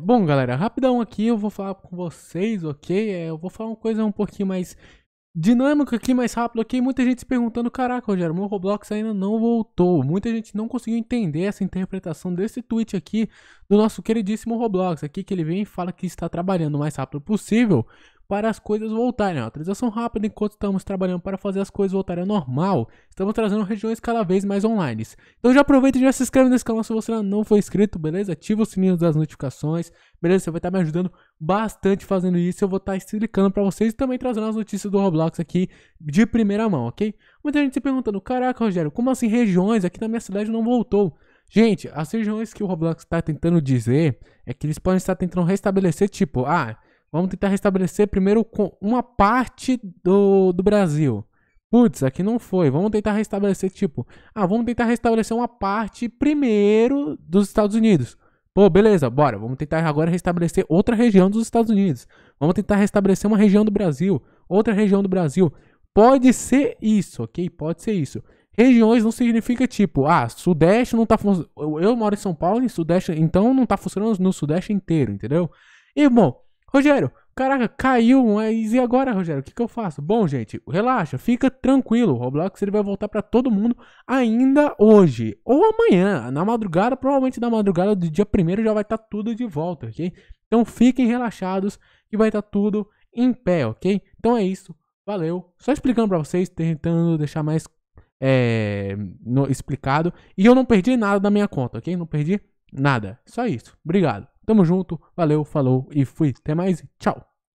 bom, galera, rapidão aqui eu vou falar com vocês, ok? É, eu vou falar uma coisa um pouquinho mais dinâmica aqui, mais rápido aqui. Muita gente se perguntando, caraca, Rogério, meu Roblox ainda não voltou. Muita gente não conseguiu entender essa interpretação desse tweet aqui do nosso queridíssimo Roblox, aqui que ele vem e fala que está trabalhando o mais rápido possível para as coisas voltarem. A atualização rápida enquanto estamos trabalhando para fazer as coisas voltarem ao normal. Estamos trazendo regiões cada vez mais online. Então já aproveita e já se inscreve nesse canal se você ainda não for inscrito, beleza? Ativa o sininho das notificações, beleza? Você vai estar me ajudando bastante fazendo isso. Eu vou estar explicando para vocês e também trazendo as notícias do Roblox aqui de primeira mão, ok? Muita gente se perguntando, caraca Rogério, como assim regiões aqui na minha cidade não voltou? Gente, as regiões que o Roblox está tentando dizer é que eles podem estar tentando restabelecer, tipo, ah, Vamos tentar restabelecer primeiro uma parte do, do Brasil. Putz, aqui não foi. Vamos tentar restabelecer, tipo, ah, vamos tentar restabelecer uma parte primeiro dos Estados Unidos. Pô, beleza, bora. Vamos tentar agora restabelecer outra região dos Estados Unidos. Vamos tentar restabelecer uma região do Brasil, outra região do Brasil. Pode ser isso, ok? Pode ser isso. Regiões não significa tipo, ah, Sudeste não tá funcionando. Eu moro em São Paulo, em Sudeste, então não tá funcionando no Sudeste inteiro, entendeu? E bom, Rogério, caraca, caiu, mas e agora, Rogério? O que, que eu faço? Bom, gente, relaxa, fica tranquilo. O Roblox ele vai voltar para todo mundo ainda hoje ou amanhã, na madrugada, provavelmente na madrugada do dia primeiro já vai estar tá tudo de volta, ok? Então fiquem relaxados que vai estar tá tudo em pé, ok? Então é isso, valeu. Só explicando para vocês, tentando deixar mais é, no, explicado. E eu não perdi nada da minha conta, ok? Não perdi nada. Só isso. Obrigado. Tamo junto, valeu, falou e fui. Até mais tchau!